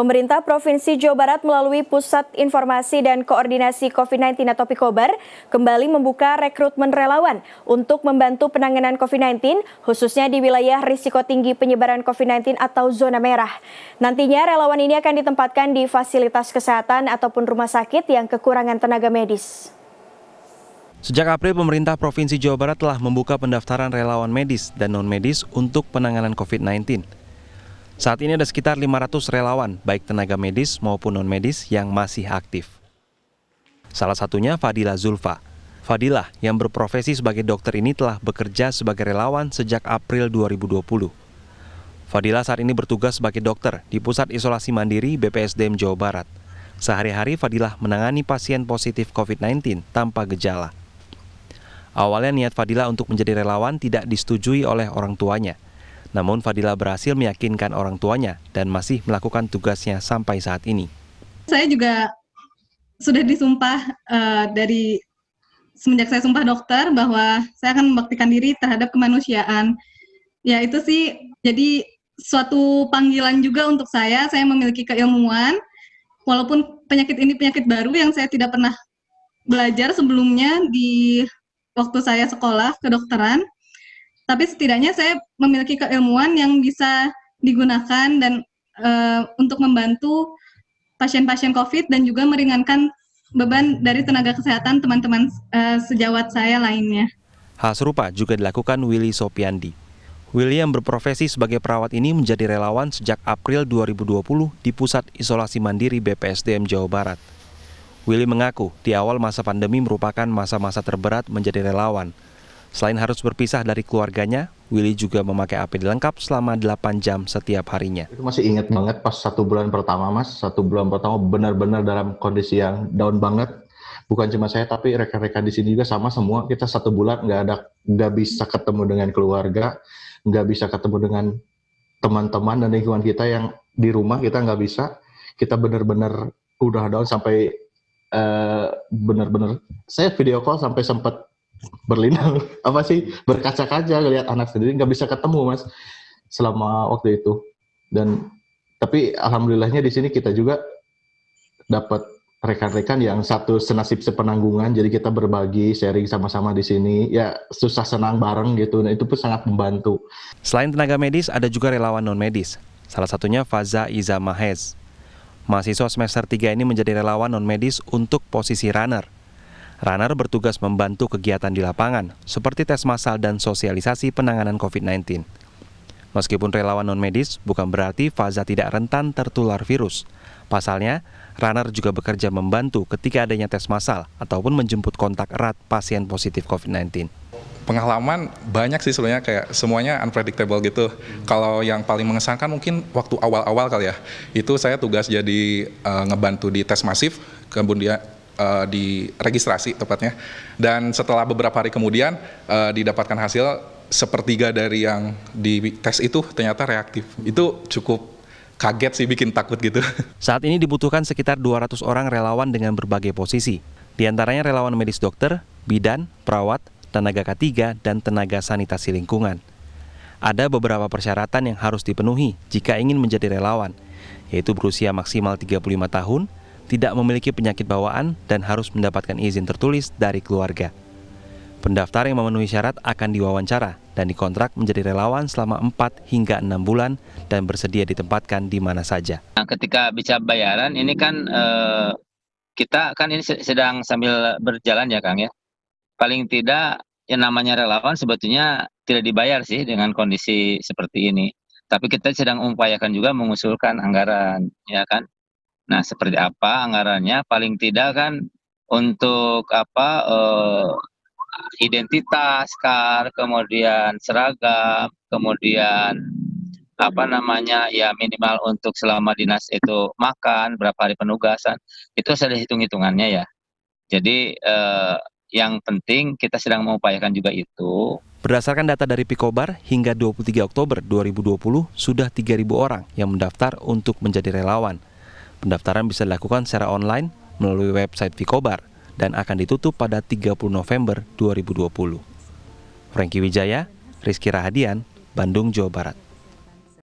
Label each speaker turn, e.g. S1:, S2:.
S1: Pemerintah Provinsi Jawa Barat melalui Pusat Informasi dan Koordinasi COVID-19 atau Pikobar kembali membuka rekrutmen relawan untuk membantu penanganan COVID-19 khususnya di wilayah risiko tinggi penyebaran COVID-19 atau zona merah. Nantinya relawan ini akan ditempatkan di fasilitas kesehatan ataupun rumah sakit yang kekurangan tenaga medis. Sejak April, pemerintah Provinsi Jawa Barat telah membuka pendaftaran relawan medis dan non-medis untuk penanganan COVID-19. Saat ini ada sekitar 500 relawan, baik tenaga medis maupun non-medis yang masih aktif. Salah satunya Fadila Zulfa. Fadila yang berprofesi sebagai dokter ini telah bekerja sebagai relawan sejak April 2020. Fadila saat ini bertugas sebagai dokter di Pusat Isolasi Mandiri BPSDM Jawa Barat. Sehari-hari Fadila menangani pasien positif COVID-19 tanpa gejala. Awalnya niat Fadila untuk menjadi relawan tidak disetujui oleh orang tuanya – namun Fadila berhasil meyakinkan orang tuanya dan masih melakukan tugasnya sampai saat ini.
S2: Saya juga sudah disumpah uh, dari semenjak saya sumpah dokter bahwa saya akan membaktikan diri terhadap kemanusiaan. Ya itu sih jadi suatu panggilan juga untuk saya. Saya memiliki keilmuan walaupun penyakit ini penyakit baru yang saya tidak pernah belajar sebelumnya di waktu saya sekolah kedokteran tapi setidaknya saya memiliki keilmuan yang bisa digunakan dan uh, untuk membantu pasien-pasien COVID dan juga meringankan beban dari tenaga kesehatan teman-teman uh, sejawat saya lainnya.
S1: Hal serupa juga dilakukan Willy Sopiandi. Willy yang berprofesi sebagai perawat ini menjadi relawan sejak April 2020 di Pusat Isolasi Mandiri BPSDM Jawa Barat. Willy mengaku di awal masa pandemi merupakan masa-masa terberat menjadi relawan – Selain harus berpisah dari keluarganya, Willy juga memakai APD lengkap selama 8 jam setiap harinya. Itu masih inget banget pas satu bulan
S3: pertama mas, satu bulan pertama benar-benar dalam kondisi yang down banget. Bukan cuma saya tapi rekan-rekan di sini juga sama semua. Kita satu bulan nggak ada nggak bisa ketemu dengan keluarga, nggak bisa ketemu dengan teman-teman dan lingkungan kita yang di rumah kita nggak bisa. Kita benar-benar udah down sampai eh, benar-benar. saya video call sampai sempat berlinang apa sih berkaca-kaca lihat anak sendiri nggak bisa ketemu mas selama waktu itu dan tapi alhamdulillahnya di sini kita juga dapat rekan-rekan yang satu senasib sepenanggungan
S1: jadi kita berbagi sharing sama-sama di sini ya susah senang bareng gitu nah itu pun sangat membantu selain tenaga medis ada juga relawan non medis salah satunya Faza Iza Mahes, mahasiswa semester 3 ini menjadi relawan non medis untuk posisi runner Runner bertugas membantu kegiatan di lapangan, seperti tes massal dan sosialisasi penanganan COVID-19. Meskipun relawan non-medis, bukan berarti Faza tidak rentan tertular virus. Pasalnya, runner juga bekerja membantu ketika adanya tes massal ataupun menjemput kontak erat pasien positif COVID-19. Pengalaman
S3: banyak sih sebenarnya kayak semuanya unpredictable gitu. Kalau yang paling mengesankan mungkin waktu awal-awal kali ya. Itu saya tugas jadi uh, ngebantu di tes masif, kemudian uh, registrasi tepatnya. Dan setelah beberapa hari kemudian uh, didapatkan hasil sepertiga dari
S1: yang di tes itu ternyata reaktif. Itu cukup kaget sih bikin takut gitu. Saat ini dibutuhkan sekitar 200 orang relawan dengan berbagai posisi. diantaranya relawan medis dokter, bidan, perawat, tenaga K3, dan tenaga sanitasi lingkungan. Ada beberapa persyaratan yang harus dipenuhi jika ingin menjadi relawan, yaitu berusia maksimal 35 tahun, tidak memiliki penyakit bawaan dan harus mendapatkan izin tertulis dari keluarga. Pendaftar yang memenuhi syarat akan diwawancara dan dikontrak menjadi relawan selama 4 hingga 6 bulan dan bersedia ditempatkan di mana saja.
S4: Nah, ketika bicara bayaran ini kan eh, kita kan ini sedang sambil berjalan ya Kang ya. Paling tidak yang namanya relawan sebetulnya tidak dibayar sih dengan kondisi seperti ini. Tapi kita sedang upayakan juga mengusulkan anggaran ya kan Nah, seperti apa anggarannya? Paling tidak kan untuk apa eh, identitas kar, kemudian seragam, kemudian apa namanya ya minimal untuk selama dinas itu makan berapa hari penugasan itu sudah hitung hitungannya ya. Jadi eh, yang penting kita sedang mengupayakan juga itu.
S1: Berdasarkan data dari Pikobar, hingga 23 Oktober 2020 sudah 3.000 orang yang mendaftar untuk menjadi relawan. Pendaftaran bisa dilakukan secara online melalui website Vikobar dan akan ditutup pada 30 November 2020. Franky Wijaya, Rizky Rahadian, Bandung, Jawa Barat.